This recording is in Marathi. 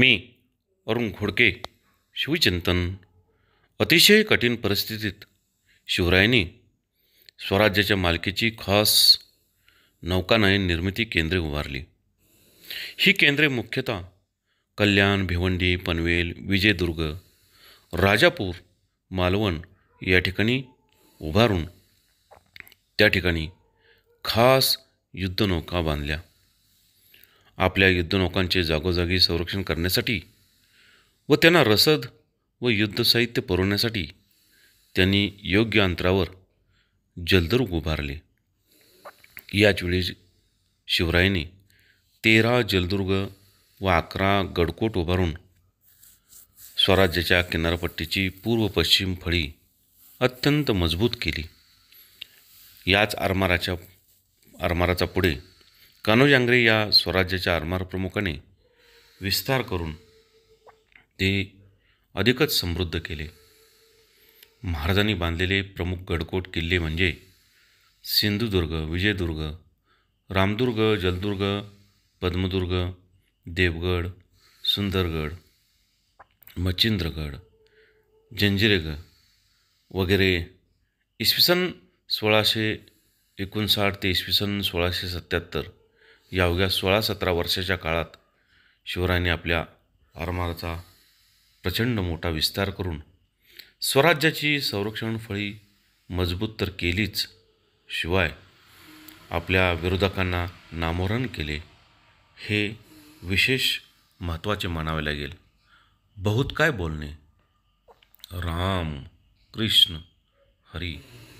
मी अरुण घोडके शिवचिंतन अतिशय कठीण परिस्थितीत शिवरायांनी स्वराज्याच्या मालकीची खास नौकानयन निर्मिती केंद्रे उभारली ही केंद्रे मुख्यतः कल्याण भिवंडी पनवेल विजयदुर्ग राजापूर मालवण या ठिकाणी उभारून त्या ठिकाणी खास युद्धनौका बांधल्या आपल्या युद्धनौकांचे जागोजागी संरक्षण करण्यासाठी व त्यांना रसद व युद्ध साहित्य पुरवण्यासाठी त्यांनी योग्य अंतरावर जलदुर्ग उभारले वेळी शिवरायांनी तेरा जलदुर्ग व अकरा गडकोट उभारून स्वराज्याच्या किनारपट्टीची पूर्व पश्चिम फळी अत्यंत मजबूत केली याच आरमाराच्या आरमाराचा पुढे कान्होजी आंग्रे या स्वराज्याच्या आरमार प्रमुखाने विस्तार करून ते अधिकच समृद्ध केले महाराजांनी बांधलेले प्रमुख गडकोट किल्ले म्हणजे सिंधुदुर्ग विजयदुर्ग रामदुर्ग जलदुर्ग पद्मदुर्ग देवगड सुंदरगड मच्छिंद्रगड जंजिरेगड वगैरे इसवी सन सोळाशे एकोणसाठ ते इसवी सन सोळाशे सत्याहत्तर या अवघ्या सोळा सतरा वर्षाच्या काळात शिवरायांनी आपल्या आरमाराचा प्रचंड मोठा विस्तार करून स्वराज्याची संरक्षण फळी मजबूत तर केलीच शिवाय आपल्या विरोधकांना नामोरण केले हे विशेष महत्त्वाचे मानावे लागेल बहुत काय बोलणे राम कृष्ण हरी